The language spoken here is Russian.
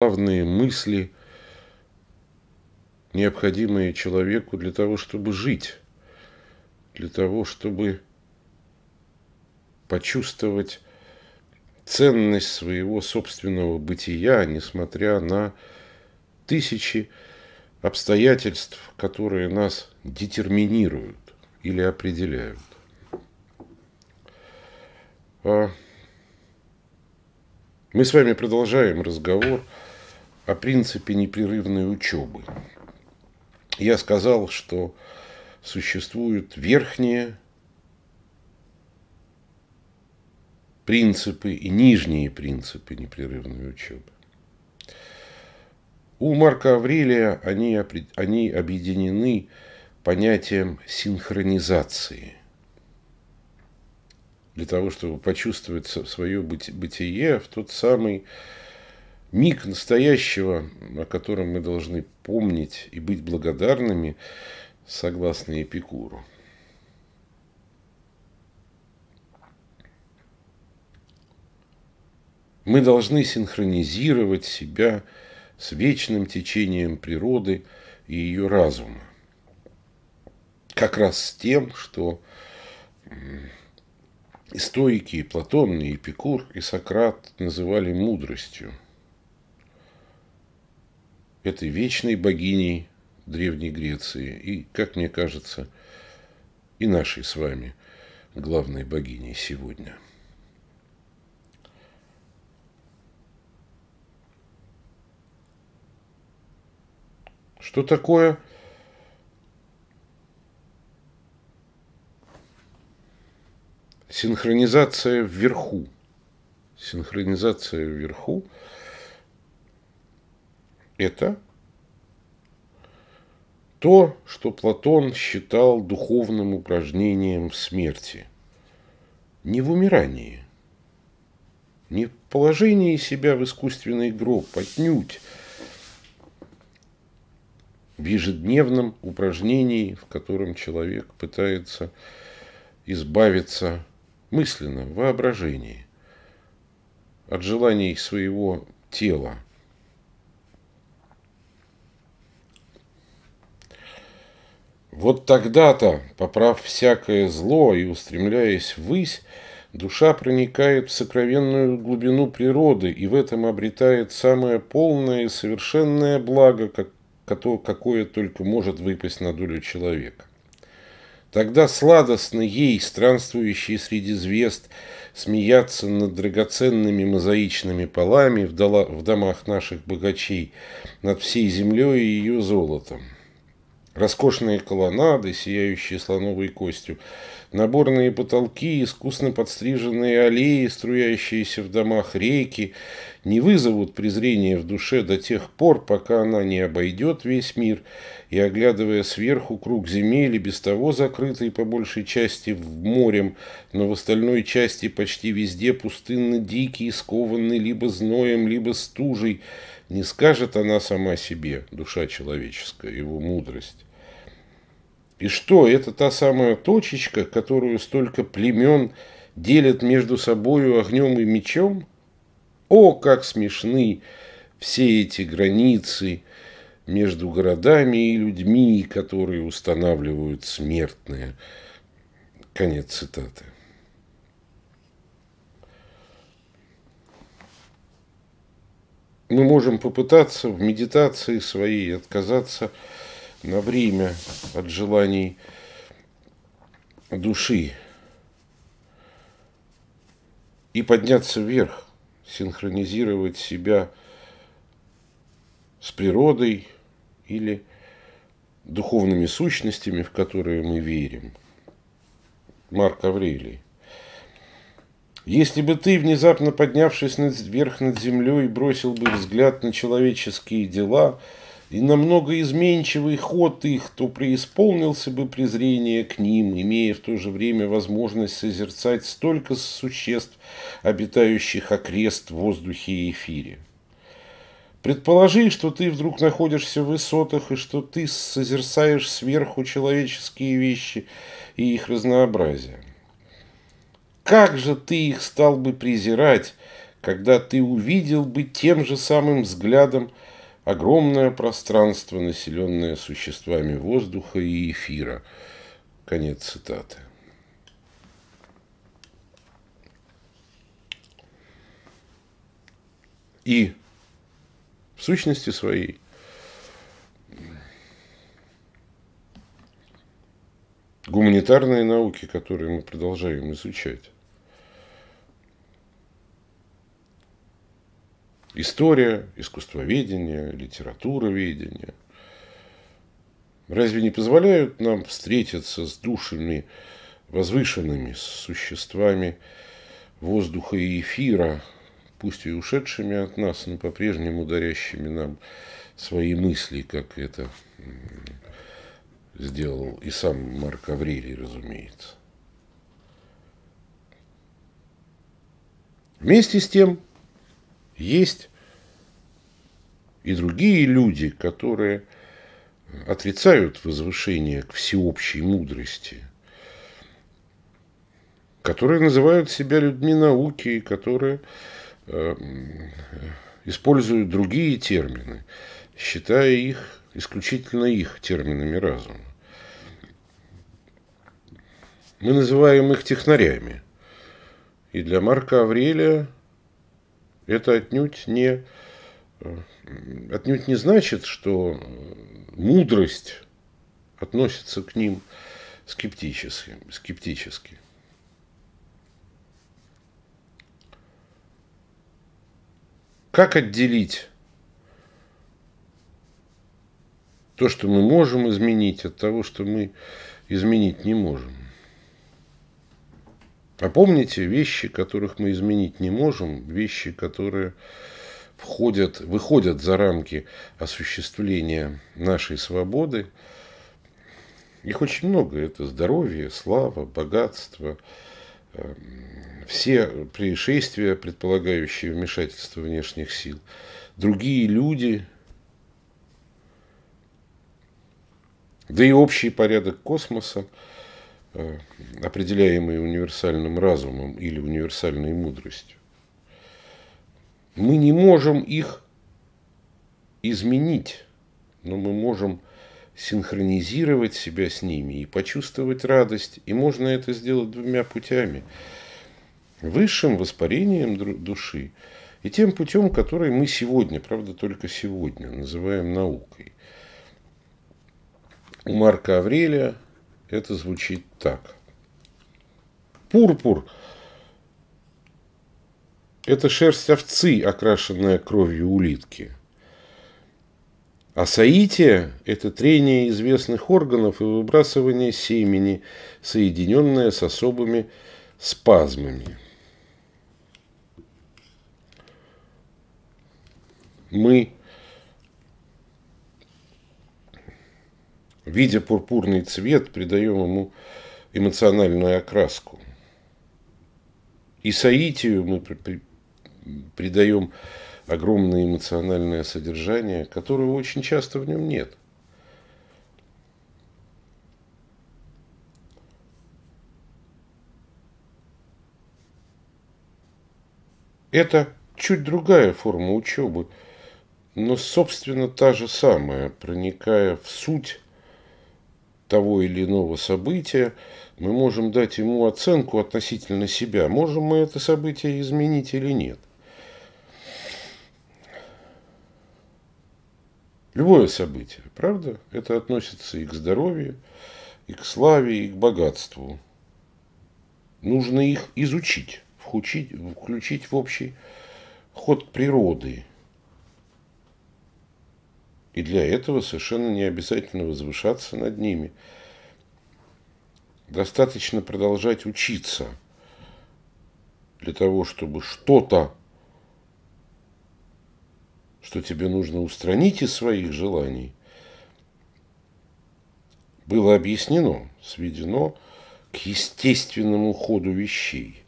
главные мысли, необходимые человеку для того, чтобы жить, для того, чтобы почувствовать ценность своего собственного бытия, несмотря на тысячи обстоятельств, которые нас детерминируют или определяют. А, мы с вами продолжаем разговор о принципе непрерывной учебы. Я сказал, что существуют верхние принципы и нижние принципы непрерывной учебы. У Марка Аврелия они, они объединены понятием синхронизации. Для того, чтобы почувствовать свое бытие в тот самый Миг настоящего, о котором мы должны помнить и быть благодарными, согласно Эпикуру. Мы должны синхронизировать себя с вечным течением природы и ее разума. Как раз с тем, что и стоики, и Платон, и Эпикур, и Сократ называли мудростью – этой вечной богиней Древней Греции и, как мне кажется, и нашей с вами главной богиней сегодня. Что такое? Синхронизация вверху. Синхронизация вверху – это то, что Платон считал духовным упражнением в смерти. Не в умирании, не в положении себя в искусственный гроб, отнюдь, в ежедневном упражнении, в котором человек пытается избавиться мысленно, в воображении, от желаний своего тела – Вот тогда-то, поправ всякое зло и устремляясь ввысь, душа проникает в сокровенную глубину природы и в этом обретает самое полное и совершенное благо, какое только может выпасть на долю человека. Тогда сладостно ей, странствующей среди звезд, смеяться над драгоценными мозаичными полами в домах наших богачей, над всей землей и ее золотом. Роскошные колоннады, сияющие слоновой костью, наборные потолки, искусно подстриженные аллеи, струящиеся в домах реки, не вызовут презрения в душе до тех пор, пока она не обойдет весь мир и, оглядывая сверху круг земель и без того закрытый по большей части в морем, но в остальной части почти везде пустынно-дикий, скованный либо зноем, либо стужей, не скажет она сама себе, душа человеческая, его мудрость. И что, это та самая точечка, которую столько племен делят между собою огнем и мечом? О, как смешны все эти границы между городами и людьми, которые устанавливают смертные. Конец цитаты. Мы можем попытаться в медитации своей отказаться от на время от желаний души и подняться вверх, синхронизировать себя с природой или духовными сущностями, в которые мы верим. Марк Аврелий. Если бы ты, внезапно поднявшись над, вверх над землей, бросил бы взгляд на человеческие дела – и намного изменчивый ход их, то преисполнился бы презрение к ним, имея в то же время возможность созерцать столько существ, обитающих окрест в воздухе и эфире. Предположи, что ты вдруг находишься в высотах и что ты созерцаешь сверху человеческие вещи и их разнообразие. Как же ты их стал бы презирать, когда ты увидел бы тем же самым взглядом, Огромное пространство, населенное существами воздуха и эфира. Конец цитаты. И в сущности своей гуманитарные науки, которые мы продолжаем изучать, История, искусствоведение, литературоведение. Разве не позволяют нам встретиться с душами возвышенными, с существами воздуха и эфира, пусть и ушедшими от нас, но по-прежнему дарящими нам свои мысли, как это сделал и сам Марк Аврелий, разумеется. Вместе с тем, есть и другие люди, которые отрицают возвышение к всеобщей мудрости, которые называют себя людьми науки, и которые э, используют другие термины, считая их исключительно их терминами разума. Мы называем их технарями. И для Марка Аврелия это отнюдь не, э, отнюдь не значит, что мудрость относится к ним скептически. скептически. Как отделить то, что мы можем изменить, от того, что мы изменить не можем? А вещи, которых мы изменить не можем, вещи, которые входят, выходят за рамки осуществления нашей свободы. Их очень много. Это здоровье, слава, богатство, эм, все происшествия, предполагающие вмешательство внешних сил, другие люди, да и общий порядок космоса – Э, определяемые универсальным разумом или универсальной мудростью. Мы не можем их изменить, но мы можем синхронизировать себя с ними и почувствовать радость. И можно это сделать двумя путями. Высшим воспарением души и тем путем, который мы сегодня, правда только сегодня, называем наукой. У Марка Аврелия это звучит так. Пурпур – это шерсть овцы, окрашенная кровью улитки. А соитие – это трение известных органов и выбрасывание семени, соединенное с особыми спазмами. Мы Видя пурпурный цвет, придаем ему эмоциональную окраску. И Саитию мы при, при, придаем огромное эмоциональное содержание, которого очень часто в нем нет. Это чуть другая форма учебы, но, собственно, та же самая, проникая в суть того или иного события, мы можем дать ему оценку относительно себя, можем мы это событие изменить или нет. Любое событие, правда? Это относится и к здоровью, и к славе, и к богатству. Нужно их изучить, включить, включить в общий ход природы – и для этого совершенно не обязательно возвышаться над ними. Достаточно продолжать учиться для того, чтобы что-то, что тебе нужно устранить из своих желаний, было объяснено, сведено к естественному ходу вещей –